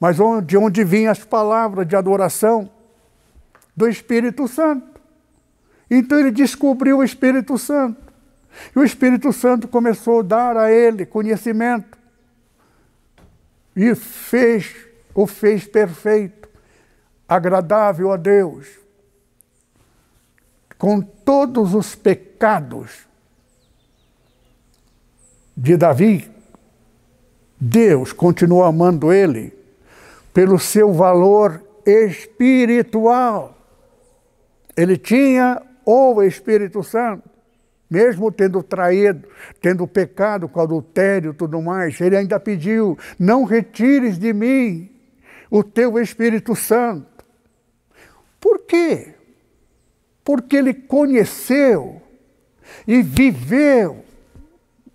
Mas de onde vinham as palavras de adoração? Do Espírito Santo. Então ele descobriu o Espírito Santo. E o Espírito Santo começou a dar a ele conhecimento. E fez, o fez perfeito, agradável a Deus, com todos os pecados de Davi, Deus continuou amando ele pelo seu valor espiritual. Ele tinha o Espírito Santo, mesmo tendo traído, tendo pecado com adultério e tudo mais, ele ainda pediu: não retires de mim o teu Espírito Santo. Por quê? porque ele conheceu e viveu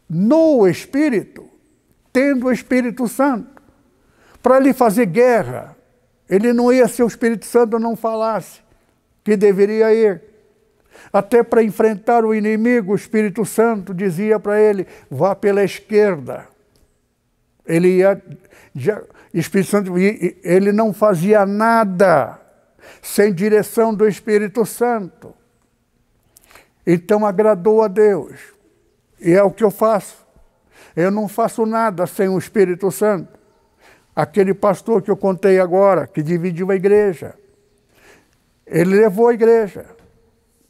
no Espírito, tendo o Espírito Santo, para lhe fazer guerra. Ele não ia se o Espírito Santo não falasse que deveria ir. Até para enfrentar o inimigo, o Espírito Santo dizia para ele: vá pela esquerda. Ele ia. Já, Espírito Santo, ele não fazia nada sem direção do Espírito Santo. Então agradou a Deus. E é o que eu faço. Eu não faço nada sem o Espírito Santo. Aquele pastor que eu contei agora, que dividiu a igreja, ele levou a igreja,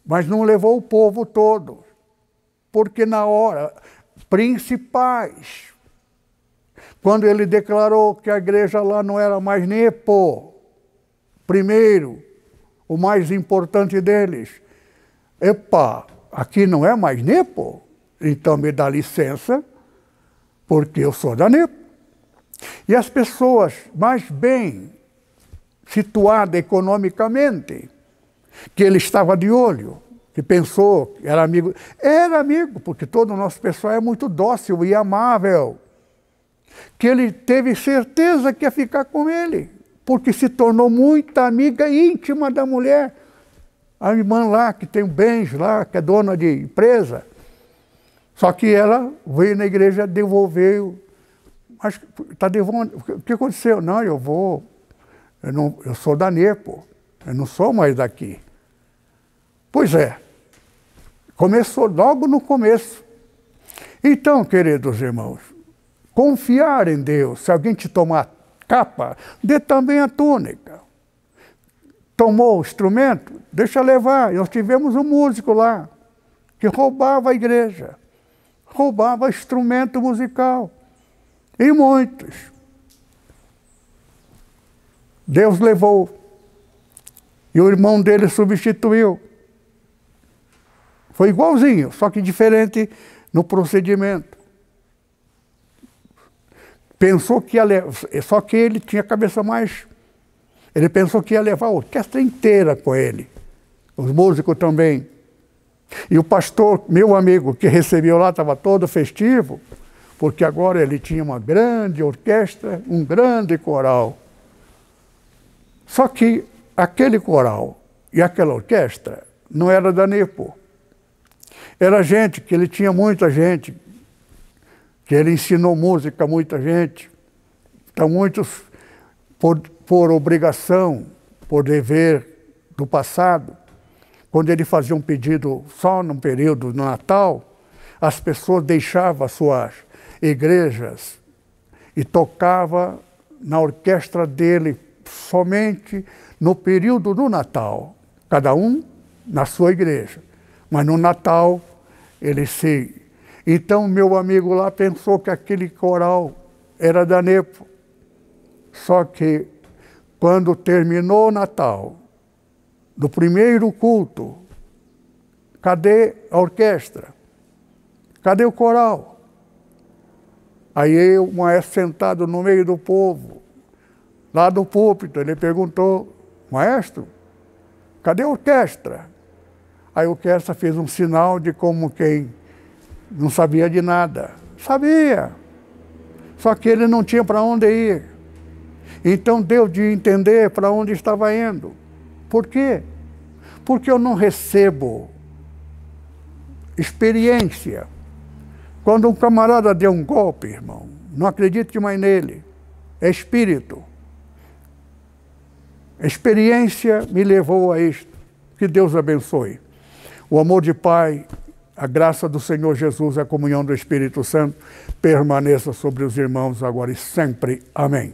mas não levou o povo todo. Porque na hora, principais, quando ele declarou que a igreja lá não era mais Nepo, Primeiro, o mais importante deles. Epa, aqui não é mais Nepo? Então me dá licença, porque eu sou da Nepo. E as pessoas mais bem situadas economicamente, que ele estava de olho, que pensou, era amigo. Era amigo, porque todo o nosso pessoal é muito dócil e amável. Que ele teve certeza que ia ficar com ele porque se tornou muita amiga íntima da mulher. A irmã lá, que tem um bens lá, que é dona de empresa. Só que ela veio na igreja devolver. Acho está devolvendo. O que aconteceu? Não, eu vou. Eu, não, eu sou da Nepo. Eu não sou mais daqui. Pois é. Começou logo no começo. Então, queridos irmãos, confiar em Deus. Se alguém te tomar capa, dê também a túnica. Tomou o instrumento, deixa levar. Nós tivemos um músico lá que roubava a igreja, roubava instrumento musical. E muitos. Deus levou. E o irmão dele substituiu. Foi igualzinho, só que diferente no procedimento. Pensou que ia levar, só que ele tinha a cabeça mais. Ele pensou que ia levar a orquestra inteira com ele, os músicos também. E o pastor, meu amigo, que recebeu lá, estava todo festivo, porque agora ele tinha uma grande orquestra, um grande coral. Só que aquele coral e aquela orquestra não era da Nepo. Era gente que ele tinha muita gente que ele ensinou música a muita gente. Então, muitos, por, por obrigação, por dever do passado, quando ele fazia um pedido só num período do Natal, as pessoas deixavam suas igrejas e tocava na orquestra dele somente no período do Natal, cada um na sua igreja. Mas no Natal ele se então, meu amigo lá pensou que aquele coral era da Nepo. Só que, quando terminou o Natal, do primeiro culto, cadê a orquestra? Cadê o coral? Aí o maestro sentado no meio do povo, lá do púlpito, ele perguntou, maestro, cadê a orquestra? Aí a orquestra fez um sinal de como quem não sabia de nada. Sabia. Só que ele não tinha para onde ir. Então deu de entender para onde estava indo. Por quê? Porque eu não recebo experiência. Quando um camarada deu um golpe, irmão, não acredite mais nele. É espírito. experiência me levou a isto. Que Deus abençoe. O amor de Pai, a graça do Senhor Jesus, a comunhão do Espírito Santo, permaneça sobre os irmãos agora e sempre. Amém.